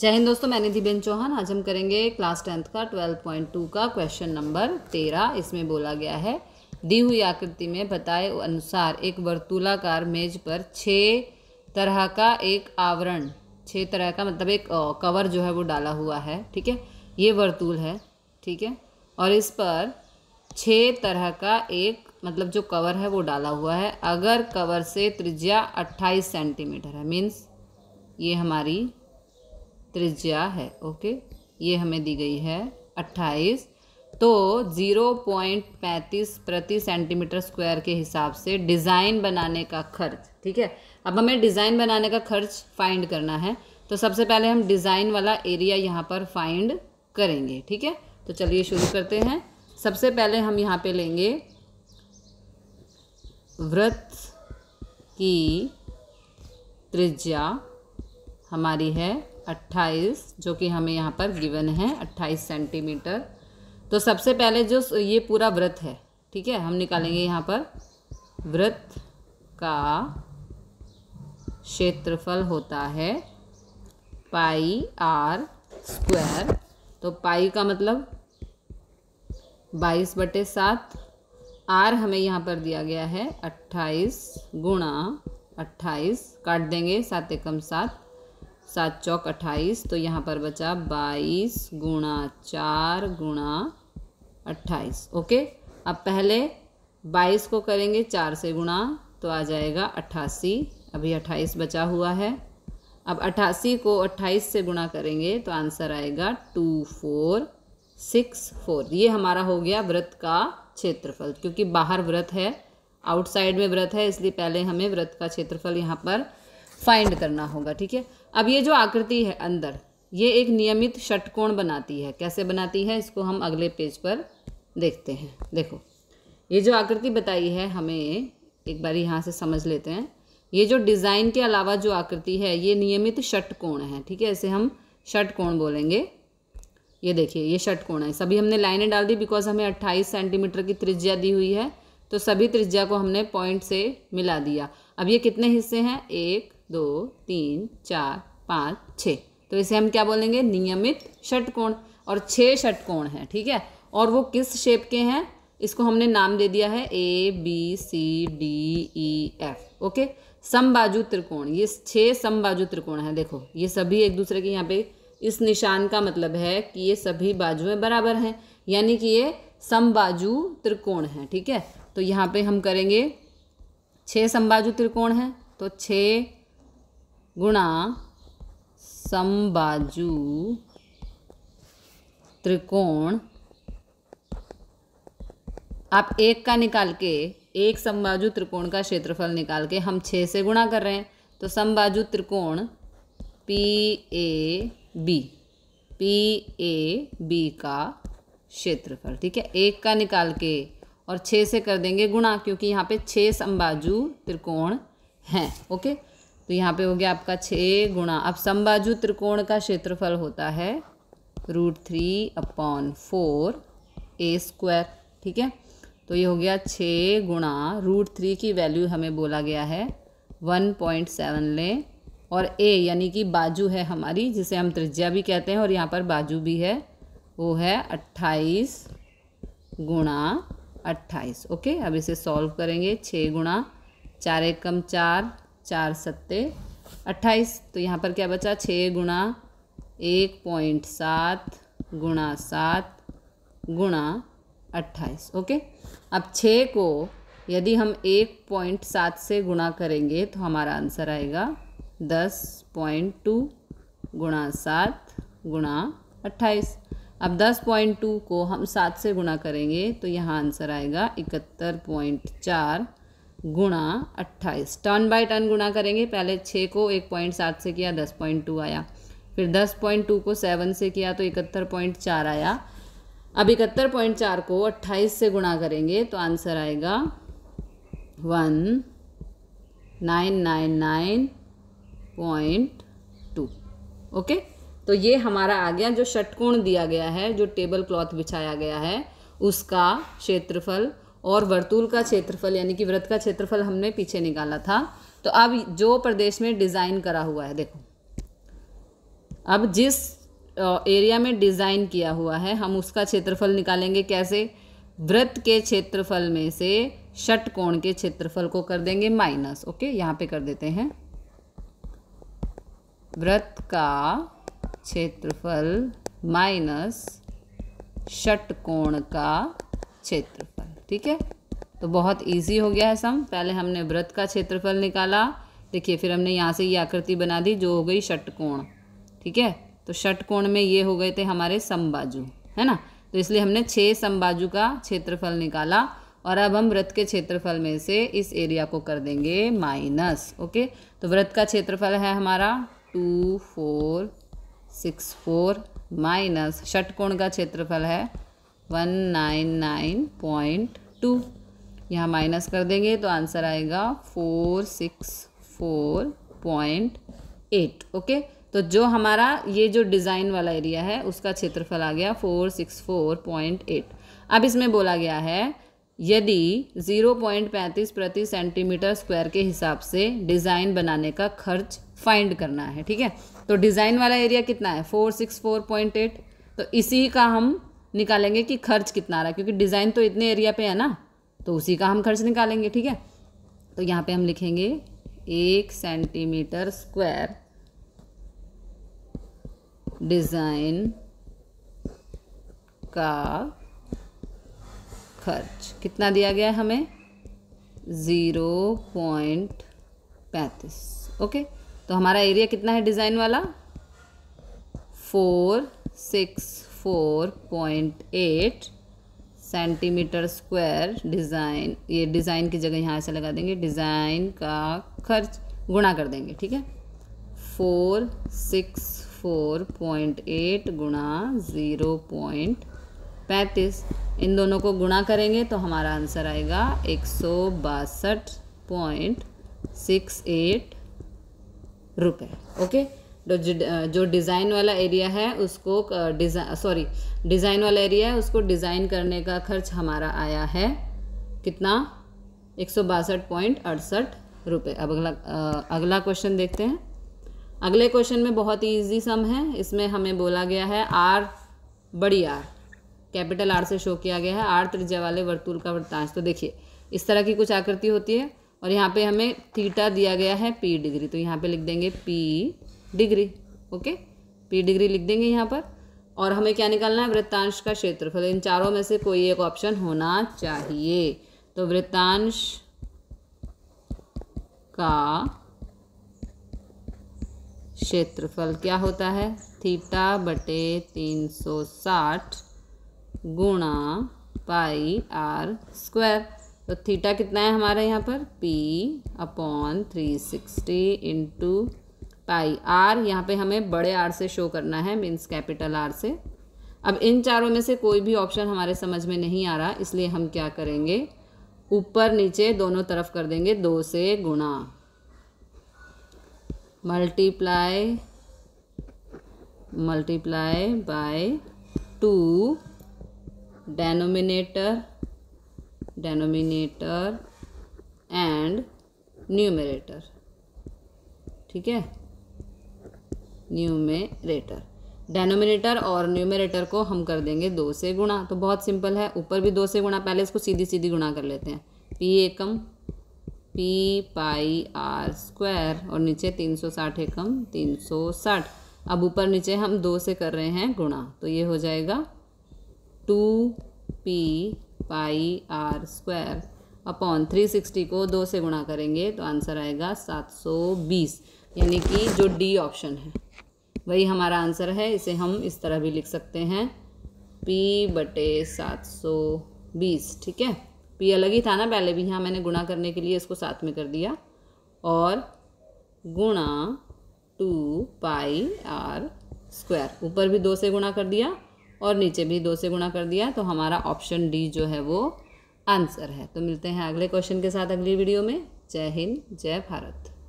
जय हिंद दोस्तों मैं निधि बेन चौहान आज हम करेंगे क्लास टेंथ का ट्वेल्व पॉइंट टू का क्वेश्चन नंबर तेरह इसमें बोला गया है दी हुई आकृति में बताए अनुसार एक वर्तूलाकार मेज पर छः तरह का एक आवरण छः तरह का मतलब एक कवर जो है वो डाला हुआ है ठीक है ये वर्तूल है ठीक है और इस पर छः तरह का एक मतलब जो कवर है वो डाला हुआ है अगर कवर से त्रिज्या 28 सेंटीमीटर है मीन्स ये हमारी त्रिज्या है ओके ये हमें दी गई है अट्ठाईस तो ज़ीरो पॉइंट पैंतीस प्रति सेंटीमीटर स्क्वायर के हिसाब से डिज़ाइन बनाने का खर्च ठीक है अब हमें डिज़ाइन बनाने का खर्च फाइंड करना है तो सबसे पहले हम डिज़ाइन वाला एरिया यहाँ पर फाइंड करेंगे ठीक है तो चलिए शुरू करते हैं सबसे पहले हम यहाँ पे लेंगे व्रत की त्रिज्या हमारी है अट्ठाईस जो कि हमें यहाँ पर गिवन है अट्ठाईस सेंटीमीटर तो सबसे पहले जो ये पूरा व्रत है ठीक है हम निकालेंगे यहाँ पर व्रत का क्षेत्रफल होता है पाई आर स्क्वायर तो पाई का मतलब बाईस बटे सात आर हमें यहाँ पर दिया गया है अट्ठाईस गुणा अट्ठाईस काट देंगे सात एकम सात सात चौक अट्ठाईस तो यहाँ पर बचा बाईस गुणा चार गुणा अट्ठाईस ओके अब पहले बाईस को करेंगे चार से गुणा तो आ जाएगा अट्ठासी अभी अट्ठाईस बचा हुआ है अब अट्ठासी को अट्ठाईस से गुणा करेंगे तो आंसर आएगा टू फोर सिक्स फोर ये हमारा हो गया व्रत का क्षेत्रफल क्योंकि बाहर व्रत है आउटसाइड में व्रत है इसलिए पहले हमें व्रत का क्षेत्रफल यहाँ पर फाइंड करना होगा ठीक है अब ये जो आकृति है अंदर ये एक नियमित षटकोण बनाती है कैसे बनाती है इसको हम अगले पेज पर देखते हैं देखो ये जो आकृति बताई है हमें एक बार यहाँ से समझ लेते हैं ये जो डिज़ाइन के अलावा जो आकृति है ये नियमित षटकोण है ठीक है इसे हम षटकोण बोलेंगे ये देखिए ये षटकोण है सभी हमने लाइनें डाल दी बिकॉज हमें अट्ठाईस सेंटीमीटर की त्रिज्या दी हुई है तो सभी त्रिज्या को हमने पॉइंट से मिला दिया अब ये कितने हिस्से हैं एक दो तीन चार पाँच छः तो इसे हम क्या बोलेंगे नियमित षटकोण और छः षटकोण हैं ठीक है और वो किस शेप के हैं इसको हमने नाम दे दिया है A B C D E F okay समबाजू त्रिकोण ये छः समबाजू त्रिकोण हैं देखो ये सभी एक दूसरे के यहाँ पे इस निशान का मतलब है कि ये सभी बाजुएं बराबर हैं यानी कि ये समबाजू त्रिकोण हैं ठीक है तो यहाँ पे हम करेंगे छः समबाजू त्रिकोण हैं तो छः गुणा संबाजु त्रिकोण आप एक का निकाल के एक संबाजु त्रिकोण का क्षेत्रफल निकाल के हम छः से गुणा कर रहे हैं तो संबाजु त्रिकोण P A B P A B का क्षेत्रफल ठीक है एक का निकाल के और छः से कर देंगे गुणा क्योंकि यहाँ पे छः संबाजु त्रिकोण हैं ओके तो यहाँ पे हो गया आपका छः गुणा अब समबाजू त्रिकोण का क्षेत्रफल होता है root three upon four A square ठीक है तो ये हो गया छः गुणा रूट थ्री की वैल्यू हमें बोला गया है वन पॉइंट सेवन लें और ए यानी कि बाजू है हमारी जिसे हम त्रिज्या भी कहते हैं और यहाँ पर बाजू भी है वो है अट्ठाईस गुणा अट्ठाईस ओके अब इसे सॉल्व करेंगे छः गुणा चार एक कम चार चार सत्ते अट्ठाईस तो यहाँ पर क्या बचा छः गुणा एक पॉइंट सात गुणा सात गुणा अट्ठाईस ओके अब छः को यदि हम एक पॉइंट सात से गुणा करेंगे तो हमारा आंसर आएगा दस पॉइंट टू गुणा सात गुणा अट्ठाईस अब दस पॉइंट टू को हम सात से गुणा करेंगे तो यहाँ आंसर आएगा इकहत्तर पॉइंट चार गुणा अट्ठाईस टन बाय टन गुणा करेंगे पहले छः को एक पॉइंट सात से किया दस पॉइंट टू आया फिर दस पॉइंट टू को सेवन से किया तो इकहत्तर पॉइंट चार आया अब इकहत्तर पॉइंट चार को अट्ठाईस से गुणा करेंगे तो आंसर आएगा one nine nine nine point two okay तो ये हमारा आ गया जो षटकोण दिया गया है जो टेबल क्लॉथ बिछाया गया है उसका क्षेत्रफल और वर्तूल का क्षेत्रफल यानी कि व्रत का क्षेत्रफल हमने पीछे निकाला था तो अब जो प्रदेश में डिज़ाइन करा हुआ है देखो अब जिस एरिया में डिज़ाइन किया हुआ है हम उसका क्षेत्रफल निकालेंगे कैसे व्रत के क्षेत्रफल में से षटकोण के क्षेत्रफल को कर देंगे माइनस ओके यहाँ पे कर देते हैं व्रत का क्षेत्रफल माइनस षटकोण का क्षेत्रफल ठीक है तो बहुत इजी हो गया है सम पहले हमने व्रत का क्षेत्रफल निकाला देखिए फिर हमने यहाँ से ये आकृति बना दी जो हो गई षटकोण ठीक है तो षटकोण में ये हो गए थे हमारे समबाजू है ना तो इसलिए हमने छः समबाजू का क्षेत्रफल निकाला और अब हम व्रत के क्षेत्रफल में से इस एरिया को कर देंगे माइनस ओके तो व्रत का क्षेत्रफल है हमारा two four six four minus षटकोण का क्षेत्रफल है one nine nine point two यहाँ माइनस कर देंगे तो आंसर आएगा four six four point eight okay तो जो हमारा ये जो डिज़ाइन वाला एरिया है उसका क्षेत्रफल आ गया four six four point eight अब इसमें बोला गया है यदि ज़ीरो पॉइंट पैंतीस प्रति सेंटीमीटर स्क्वायर के हिसाब से डिज़ाइन बनाने का खर्च फाइंड करना है ठीक है तो डिज़ाइन वाला एरिया कितना है four six four point eight तो इसी का हम निकालेंगे कि खर्च कितना आ रहा है क्योंकि डिज़ाइन तो इतने एरिया पे है ना तो उसी का हम खर्च निकालेंगे ठीक है तो यहाँ पे हम लिखेंगे एक सेंटीमीटर स्क्वायर डिज़ाइन का खर्च कितना दिया गया है हमें ज़ीरो पॉइंट पैंतीस ओके तो हमारा एरिया कितना है डिज़ाइन वाला four six four point eight centimetre square design ये डिज़ाइन की जगह यहाँ से लगा देंगे डिज़ाइन का खर्च गुणा कर देंगे ठीक है four six four point eight गुणा ज़ीरो पॉइंट पैंतीस इन दोनों को गुणा करेंगे तो हमारा आंसर आएगा एक सौ बासठ पॉइंट सिक्स एट रुपये ओके जो डिज़ाइन वाला एरिया है उसको डिज़ा सॉरी डिज़ाइन वाला एरिया है उसको डिज़ाइन करने का खर्च हमारा आया है कितना एक सौ बासठ पॉइंट अड़सठ रुपये अब अगला अगला क्वेश्चन देखते हैं अगले क्वेश्चन में बहुत ही ईजी सम है इसमें हमें बोला गया है आर बड़ी आर कैपिटल आर से शो किया गया है आर त्रिज्या वाले वर्तुल का वृत्तांश तो देखिए इस तरह की कुछ आकृति होती है और यहाँ पे हमें थीटा दिया गया है पी डिग्री तो यहाँ पे लिख देंगे पी डिग्री ओके पी तो डिग्री लिख देंगे यहाँ पर और हमें क्या निकालना है वृत्तांश का क्षेत्रफल इन चारों में से कोई एक ऑप्शन होना चाहिए तो वृत्तांश का क्षेत्रफल क्या होता है थीटा बटे तीन सौ साठ गुणा पाई आर स्क्वायर तो थीटा कितना है हमारे यहाँ पर P upon three sixty into pi R यहाँ पे हमें बड़े आर से शो करना है मीन्स कैपिटल आर से अब इन चारों में से कोई भी ऑप्शन हमारे समझ में नहीं आ रहा इसलिए हम क्या करेंगे ऊपर नीचे दोनों तरफ कर देंगे दो से गुणा multiply multiply by two denominator denominator and numerator ठीक है न्यूमेरेटर डेनोमिनेटर और न्यूमेरेटर को हम कर देंगे दो से गुणा तो बहुत सिंपल है ऊपर भी दो से गुणा पहले इसको सीधी सीधी गुणा कर लेते हैं पी एकम पी पाई आर स्क्वायर और नीचे तीन सौ साठ एकम तीन सौ साठ अब ऊपर नीचे हम दो से कर रहे हैं गुणा तो ये हो जाएगा two P pi R square upon three sixty को दो से गुणा करेंगे तो आंसर आएगा सात सौ बीस यानी कि जो डी ऑप्शन है वही हमारा आंसर है इसे हम इस तरह भी लिख सकते हैं पी बटे सात सौ बीस ठीक है पी अलग ही था ना पहले भी यहाँ मैंने गुणा करने के लिए इसको साथ में कर दिया और गुणा टू पाई आर स्क्वायर ऊपर भी दो से गुणा कर दिया और नीचे भी दो से गुणा कर दिया तो हमारा ऑप्शन डी जो है वो आंसर है तो मिलते हैं अगले क्वेश्चन के साथ अगली वीडियो में जय हिंद जय भारत